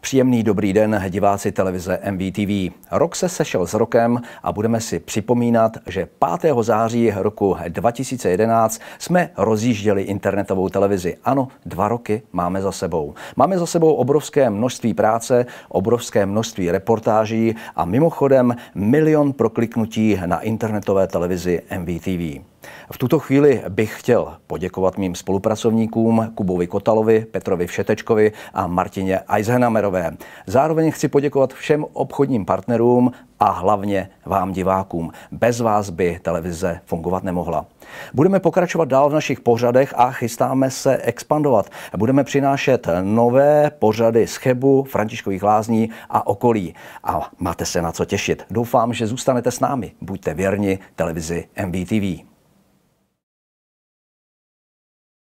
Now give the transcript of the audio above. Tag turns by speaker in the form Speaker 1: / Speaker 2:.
Speaker 1: Příjemný dobrý den, diváci televize MVTV. Rok se sešel s rokem a budeme si připomínat, že 5. září roku 2011 jsme rozjížděli internetovou televizi. Ano, dva roky máme za sebou. Máme za sebou obrovské množství práce, obrovské množství reportáží a mimochodem milion prokliknutí na internetové televizi MVTV. V tuto chvíli bych chtěl poděkovat mým spolupracovníkům Kubovi Kotalovi, Petrovi Všetečkovi a Martině Eisenhammerové. Zároveň chci poděkovat všem obchodním partnerům a hlavně vám divákům. Bez vás by televize fungovat nemohla. Budeme pokračovat dál v našich pořadech a chystáme se expandovat. Budeme přinášet nové pořady z Chebu, Františkových lázní a okolí. A máte se na co těšit. Doufám, že zůstanete s námi. Buďte věrni televizi MBTV.